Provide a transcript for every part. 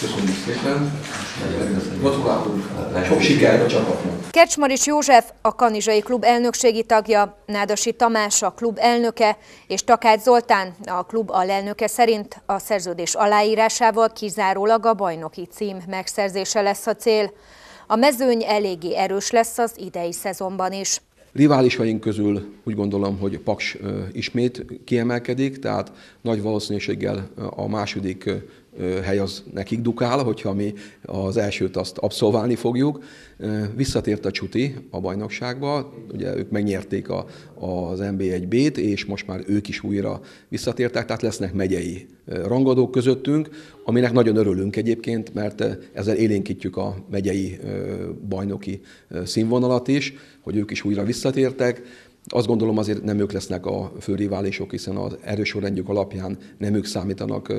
Köszönjük szépen. Gratulálunk. Sok sikert a csapatnak. Kecsmaris József, a Kanizsai Klub elnökségi tagja, Nádasi Tamás, a klub elnöke, és Takács Zoltán, a klub alelnöke szerint a szerződés aláírásával kizárólag a bajnoki cím megszerzése lesz a cél. A mezőny eléggé erős lesz az idei szezonban is. Riválisaink közül úgy gondolom, hogy Paks ismét kiemelkedik, tehát nagy valószínűséggel a második hely az nekik dukál, hogyha mi az elsőt azt abszolválni fogjuk. Visszatért a Csuti a bajnokságba, ugye ők megnyerték a, az NB1-B-t, és most már ők is újra visszatértek, tehát lesznek megyei rangadók közöttünk, aminek nagyon örülünk egyébként, mert ezzel élénkítjük a megyei bajnoki színvonalat is, hogy ők is újra visszatértek azt gondolom azért nem ők lesznek a fő riválisok, hiszen az erős sorrendjük alapján nem ők számítanak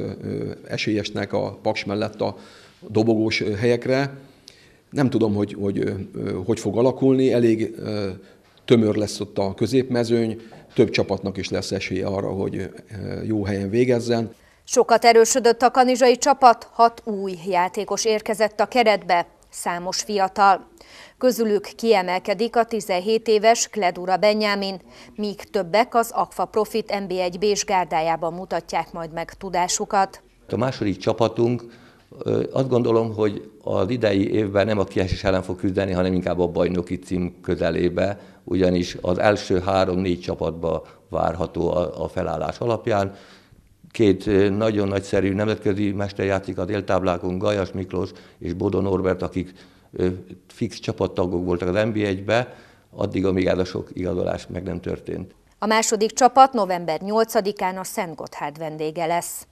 esélyesnek a paks mellett a dobogós helyekre. Nem tudom, hogy hogy, hogy fog alakulni, elég tömör lesz ott a középmezőny, több csapatnak is lesz esélye arra, hogy jó helyen végezzen. Sokat erősödött a kanizsai csapat, hat új játékos érkezett a keretbe számos fiatal. Közülük kiemelkedik a 17 éves Kledura Benyámin, míg többek az Akfa Profit mb 1 Bés gárdájában mutatják majd meg tudásukat. A második csapatunk azt gondolom, hogy az idei évben nem a kiesés ellen fog küzdeni, hanem inkább a bajnoki cím közelébe, ugyanis az első három-négy csapatba várható a felállás alapján két nagyon nagyszerű nemzetközi mesterjáték a déltáblákon, Gajas Miklós és Bodo Norbert, akik fix csapattagok voltak az NB1-be, addig, amíg ez a sok igazolás meg nem történt. A második csapat november 8-án a Szent Gotthard vendége lesz.